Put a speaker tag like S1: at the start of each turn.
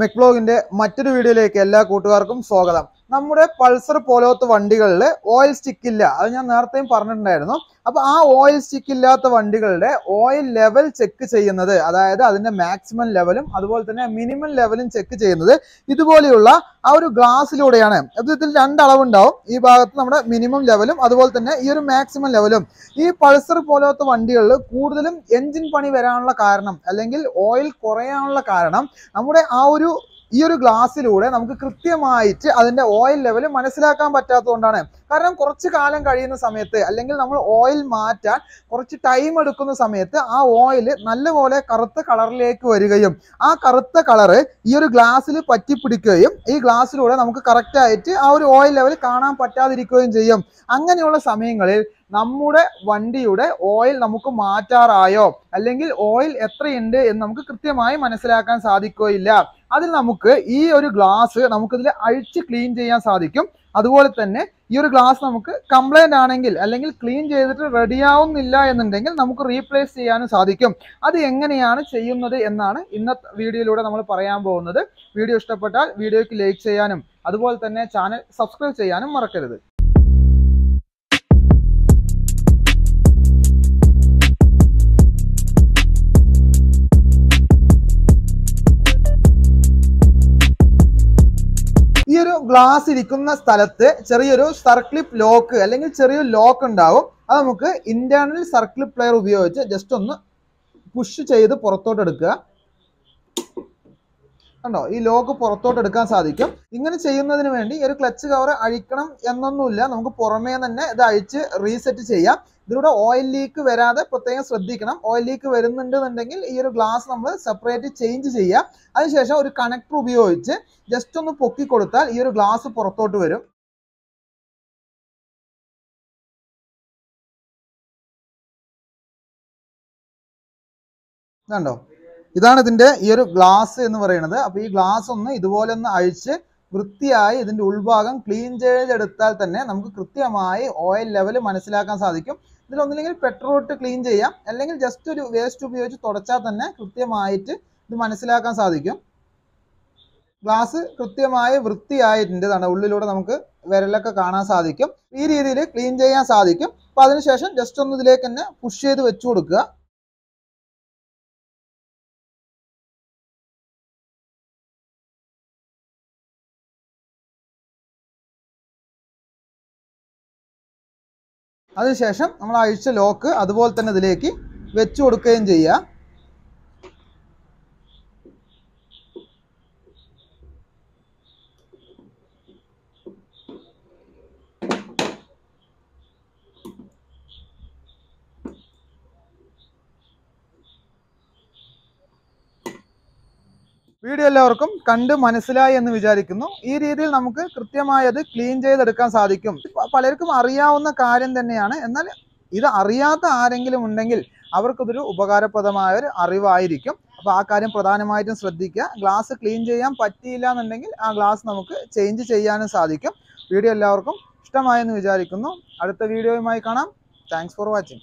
S1: മെക്ലോഗിന്റെ മറ്റൊരു വീഡിയോയിലേക്ക് എല്ലാ കൂട്ടുകാർക്കും സ്വാഗതം നമ്മുടെ പൾസർ പോലത്തെ വണ്ടികളിൽ ഓയിൽ സ്റ്റിക്ക് ഇല്ല അത് ഞാൻ നേരത്തെയും പറഞ്ഞിട്ടുണ്ടായിരുന്നു അപ്പോൾ ആ ഓയിൽ സ്റ്റിക്ക് ഇല്ലാത്ത വണ്ടികളുടെ ഓയിൽ ലെവൽ ചെക്ക് ചെയ്യുന്നത് അതായത് അതിന്റെ മാക്സിമം ലെവലും അതുപോലെ തന്നെ മിനിമം ലെവലും ചെക്ക് ചെയ്യുന്നത് ഇതുപോലെയുള്ള ആ ഒരു ഗ്ലാസ്സിലൂടെയാണ് അത് ഇതിൽ രണ്ടളവുണ്ടാവും ഈ ഭാഗത്ത് നമ്മുടെ മിനിമം ലെവലും അതുപോലെ തന്നെ ഈ ഒരു മാക്സിമം ലെവലും ഈ പൾസർ പോലത്തെ വണ്ടികളിൽ കൂടുതലും എൻജിൻ പണി വരാനുള്ള കാരണം അല്ലെങ്കിൽ ഓയിൽ കുറയാനുള്ള കാരണം നമ്മുടെ ആ ഒരു ഈ ഒരു ഗ്ലാസ്സിലൂടെ നമുക്ക് കൃത്യമായിട്ട് അതിന്റെ ഓയിൽ ലെവൽ മനസ്സിലാക്കാൻ പറ്റാത്തതുകൊണ്ടാണ് കാരണം കുറച്ച് കാലം കഴിയുന്ന സമയത്ത് അല്ലെങ്കിൽ നമ്മൾ ഓയിൽ മാറ്റാൻ കുറച്ച് ടൈം എടുക്കുന്ന സമയത്ത് ആ ഓയിൽ നല്ലപോലെ കറുത്ത കളറിലേക്ക് വരികയും ആ കറുത്ത കളറ് ഈ ഒരു ഗ്ലാസ്സിൽ പറ്റിപ്പിടിക്കുകയും ഈ ഗ്ലാസ്സിലൂടെ നമുക്ക് കറക്റ്റായിട്ട് ആ ഒരു ഓയിൽ ലെവൽ കാണാൻ പറ്റാതിരിക്കുകയും ചെയ്യും അങ്ങനെയുള്ള സമയങ്ങളിൽ നമ്മുടെ വണ്ടിയുടെ ഓയിൽ നമുക്ക് മാറ്റാറായോ അല്ലെങ്കിൽ ഓയിൽ എത്രയുണ്ട് എന്ന് നമുക്ക് കൃത്യമായി മനസ്സിലാക്കാൻ സാധിക്കുകയില്ല അതിൽ നമുക്ക് ഈ ഒരു ഗ്ലാസ് നമുക്കിതിൽ അഴിച്ച് ക്ലീൻ ചെയ്യാൻ സാധിക്കും അതുപോലെ തന്നെ ഈ ഒരു ഗ്ലാസ് നമുക്ക് കംപ്ലൈൻ്റ് ആണെങ്കിൽ അല്ലെങ്കിൽ ക്ലീൻ ചെയ്തിട്ട് റെഡിയാവുന്നില്ല എന്നുണ്ടെങ്കിൽ നമുക്ക് റീപ്ലേസ് ചെയ്യാനും സാധിക്കും അത് എങ്ങനെയാണ് ചെയ്യുന്നത് എന്നാണ് ഇന്നത്തെ വീഡിയോയിലൂടെ നമ്മൾ പറയാൻ പോകുന്നത് വീഡിയോ ഇഷ്ടപ്പെട്ടാൽ വീഡിയോയ്ക്ക് ലൈക്ക് ചെയ്യാനും അതുപോലെ തന്നെ ചാനൽ സബ്സ്ക്രൈബ് ചെയ്യാനും മറക്കരുത് ഗ്ലാസ് ഇരിക്കുന്ന സ്ഥലത്ത് ചെറിയൊരു സർക്ലിപ്പ് ലോക്ക് അല്ലെങ്കിൽ ചെറിയൊരു ലോക്ക് ഉണ്ടാവും അത് നമുക്ക് ഇന്റേണൽ സർക്ലിപ്പ് പ്ലെയർ ഉപയോഗിച്ച് ജസ്റ്റ് ഒന്ന് പുഷ് ചെയ്ത് പുറത്തോട്ട് എടുക്കുക കണ്ടോ ഈ ലോക്ക് പുറത്തോട്ട് എടുക്കാൻ സാധിക്കും ഇങ്ങനെ ചെയ്യുന്നതിന് വേണ്ടി ഒരു ക്ലച്ച് കവർ അഴിക്കണം എന്നൊന്നുമില്ല നമുക്ക് പുറമേ തന്നെ ഇത് അഴിച്ച് റീസെറ്റ് ചെയ്യാം ഇതിലൂടെ ഓയിൽ ലീക്ക് വരാതെ പ്രത്യേകം ശ്രദ്ധിക്കണം ഓയിൽ ലീക്ക് വരുന്നുണ്ടെന്നുണ്ടെങ്കിൽ ഈ ഒരു ഗ്ലാസ് നമ്മൾ സെപ്പറേറ്റ് ചേഞ്ച് ചെയ്യാം അതിനുശേഷം ഒരു കണക്ടർ
S2: ഉപയോഗിച്ച് ജസ്റ്റ് ഒന്ന് പൊക്കി കൊടുത്താൽ ഈ ഒരു ഗ്ലാസ് പുറത്തോട്ട് വരും കണ്ടോ ഇതാണ് ഇതിൻ്റെ ഈ ഒരു ഗ്ലാസ് എന്ന് പറയുന്നത് അപ്പോൾ ഈ
S1: ഗ്ലാസ് ഒന്ന് ഇതുപോലെ ഒന്ന് അഴിച്ച് വൃത്തിയായി ഇതിൻ്റെ ഉൾഭാഗം ക്ലീൻ ചെയ്തെടുത്താൽ തന്നെ നമുക്ക് കൃത്യമായി ഓയിൽ ലെവൽ മനസ്സിലാക്കാൻ സാധിക്കും ഇതിലൊന്നില്ലെങ്കിൽ പെട്രോൾ ഇട്ട് ക്ലീൻ ചെയ്യാം അല്ലെങ്കിൽ ജസ്റ്റ് ഒരു വേസ്റ്റ് ഉപയോഗിച്ച് തുടച്ചാൽ തന്നെ കൃത്യമായിട്ട് ഇത് മനസ്സിലാക്കാൻ സാധിക്കും ഗ്ലാസ് കൃത്യമായി വൃത്തിയായിട്ടുണ്ടതാണ് ഉള്ളിലൂടെ നമുക്ക് വിരലൊക്കെ കാണാൻ സാധിക്കും
S2: ഈ രീതിയിൽ ക്ലീൻ ചെയ്യാൻ സാധിക്കും അപ്പോൾ അതിനുശേഷം ജസ്റ്റ് ഒന്ന് ഇതിലേക്ക് തന്നെ പുഷ് ചെയ്ത് വെച്ചു കൊടുക്കുക അതിനുശേഷം നമ്മൾ അഴിച്ച ലോക്ക് അതുപോലെ തന്നെ ഇതിലേക്ക്
S1: വെച്ചു കൊടുക്കുകയും ചെയ്യുക വീഡിയോ എല്ലാവർക്കും കണ്ട് മനസ്സിലായി എന്ന് വിചാരിക്കുന്നു ഈ രീതിയിൽ നമുക്ക് കൃത്യമായി അത് ക്ലീൻ ചെയ്തെടുക്കാൻ സാധിക്കും പലർക്കും അറിയാവുന്ന കാര്യം തന്നെയാണ് എന്നാൽ ഇത് അറിയാത്ത ആരെങ്കിലും ഉണ്ടെങ്കിൽ അവർക്കിതൊരു ഉപകാരപ്രദമായ ഒരു അറിവായിരിക്കും അപ്പോൾ ആ കാര്യം പ്രധാനമായിട്ടും ശ്രദ്ധിക്കുക ഗ്ലാസ് ക്ലീൻ ചെയ്യാൻ പറ്റിയില്ല എന്നുണ്ടെങ്കിൽ ആ ഗ്ലാസ് നമുക്ക് ചേഞ്ച് ചെയ്യാനും സാധിക്കും വീഡിയോ എല്ലാവർക്കും ഇഷ്ടമായെന്ന് വിചാരിക്കുന്നു അടുത്ത വീഡിയോയുമായി കാണാം താങ്ക്സ് ഫോർ വാച്ചിങ്